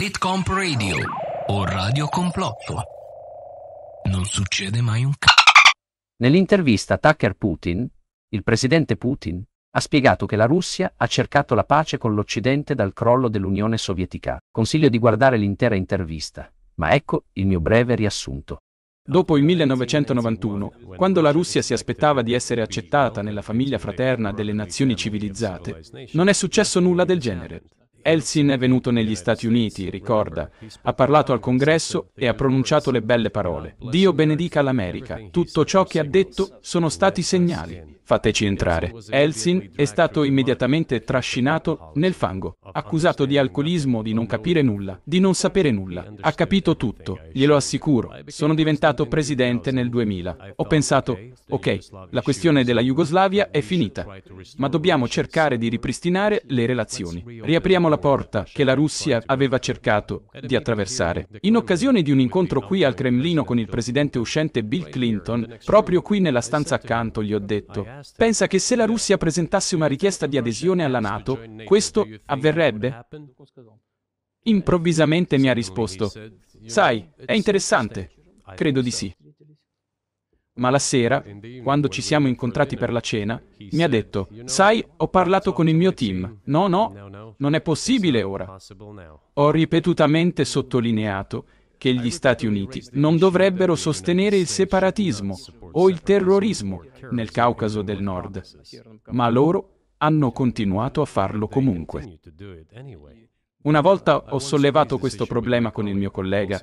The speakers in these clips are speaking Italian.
Litcomp Radio o Radio Complotto. Non succede mai un c***o. Nell'intervista Tucker Putin, il presidente Putin, ha spiegato che la Russia ha cercato la pace con l'Occidente dal crollo dell'Unione Sovietica. Consiglio di guardare l'intera intervista, ma ecco il mio breve riassunto. Dopo il 1991, quando la Russia si aspettava di essere accettata nella famiglia fraterna delle nazioni civilizzate, non è successo nulla del genere. Elsin è venuto negli Stati Uniti, ricorda, ha parlato al congresso e ha pronunciato le belle parole. Dio benedica l'America. Tutto ciò che ha detto sono stati segnali fateci entrare. Elsin è stato immediatamente trascinato nel fango, accusato di alcolismo, di non capire nulla, di non sapere nulla. Ha capito tutto, glielo assicuro. Sono diventato presidente nel 2000. Ho pensato, ok, la questione della Jugoslavia è finita, ma dobbiamo cercare di ripristinare le relazioni. Riapriamo la porta che la Russia aveva cercato di attraversare. In occasione di un incontro qui al Cremlino con il presidente uscente Bill Clinton, proprio qui nella stanza accanto gli ho detto, Pensa che se la Russia presentasse una richiesta di adesione alla Nato, questo avverrebbe? Improvvisamente mi ha risposto, sai, è interessante. Credo di sì. Ma la sera, quando ci siamo incontrati per la cena, mi ha detto, sai, ho parlato con il mio team. No, no, non è possibile ora. Ho ripetutamente sottolineato che gli Stati Uniti non dovrebbero sostenere il separatismo o il terrorismo nel Caucaso del Nord, ma loro hanno continuato a farlo comunque. Una volta ho sollevato questo problema con il mio collega,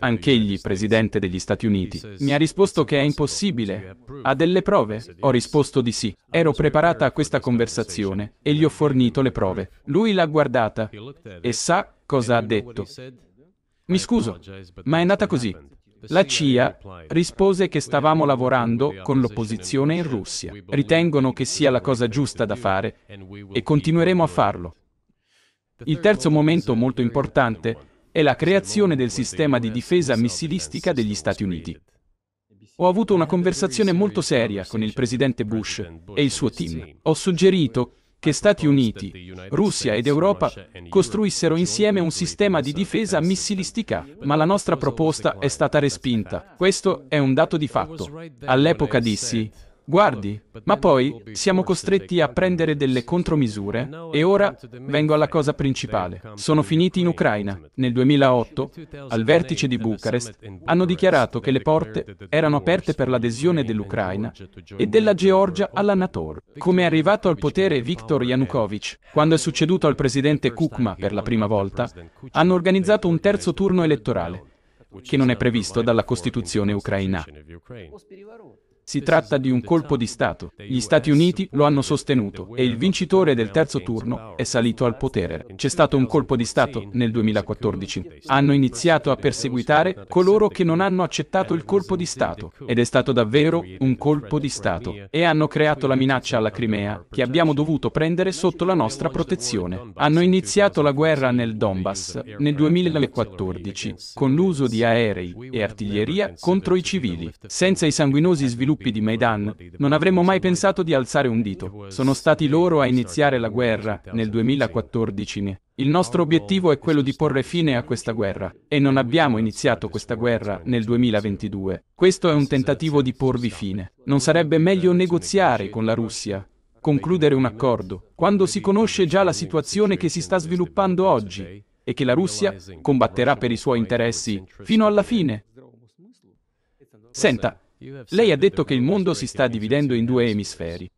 anch'egli presidente degli Stati Uniti. Mi ha risposto che è impossibile. Ha delle prove? Ho risposto di sì. Ero preparata a questa conversazione e gli ho fornito le prove. Lui l'ha guardata e sa cosa ha detto. Mi scuso, ma è andata così. La CIA rispose che stavamo lavorando con l'opposizione in Russia. Ritengono che sia la cosa giusta da fare e continueremo a farlo. Il terzo momento molto importante è la creazione del sistema di difesa missilistica degli Stati Uniti. Ho avuto una conversazione molto seria con il presidente Bush e il suo team. Ho suggerito che Stati Uniti, Russia ed Europa costruissero insieme un sistema di difesa missilistica, ma la nostra proposta è stata respinta. Questo è un dato di fatto. All'epoca dissi, guardi, ma poi siamo costretti a prendere delle contromisure e ora vengo alla cosa principale. Sono finiti in Ucraina. Nel 2008, al vertice di Bucarest, hanno dichiarato che le porte erano aperte per l'adesione dell'Ucraina e della Georgia alla NATO. Come è arrivato al potere Viktor Yanukovych, quando è succeduto al presidente Kukma per la prima volta, hanno organizzato un terzo turno elettorale che non è previsto dalla Costituzione ucraina. Si tratta di un colpo di Stato. Gli Stati Uniti lo hanno sostenuto e il vincitore del terzo turno è salito al potere. C'è stato un colpo di Stato nel 2014. Hanno iniziato a perseguitare coloro che non hanno accettato il colpo di Stato ed è stato davvero un colpo di Stato e hanno creato la minaccia alla Crimea che abbiamo dovuto prendere sotto la nostra protezione. Hanno iniziato la guerra nel Donbass nel 2014 con l'uso di aerei e artiglieria contro i civili, senza i sanguinosi sviluppi gruppi di Maidan, non avremmo mai pensato di alzare un dito. Sono stati loro a iniziare la guerra, nel 2014. Il nostro obiettivo è quello di porre fine a questa guerra, e non abbiamo iniziato questa guerra nel 2022. Questo è un tentativo di porvi fine. Non sarebbe meglio negoziare con la Russia, concludere un accordo, quando si conosce già la situazione che si sta sviluppando oggi e che la Russia combatterà per i suoi interessi fino alla fine. Senta, lei ha detto che il mondo si sta dividendo in due emisferi.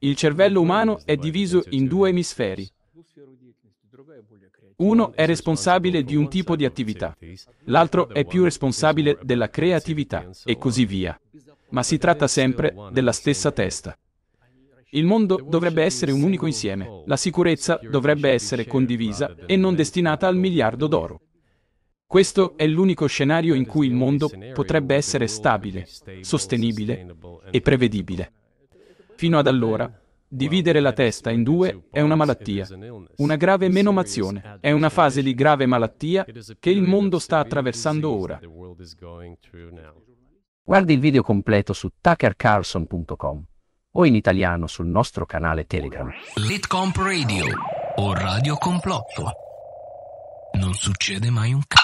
Il cervello umano è diviso in due emisferi. Uno è responsabile di un tipo di attività, l'altro è più responsabile della creatività e così via. Ma si tratta sempre della stessa testa. Il mondo dovrebbe essere un unico insieme, la sicurezza dovrebbe essere condivisa e non destinata al miliardo d'oro. Questo è l'unico scenario in cui il mondo potrebbe essere stabile, sostenibile e prevedibile. Fino ad allora, dividere la testa in due è una malattia, una grave menomazione, è una fase di grave malattia che il mondo sta attraversando ora. Guardi il video completo su tuckercarlson.com o in italiano sul nostro canale Telegram. Litcomp Radio o Radio Complotto. Non succede mai un cazzo.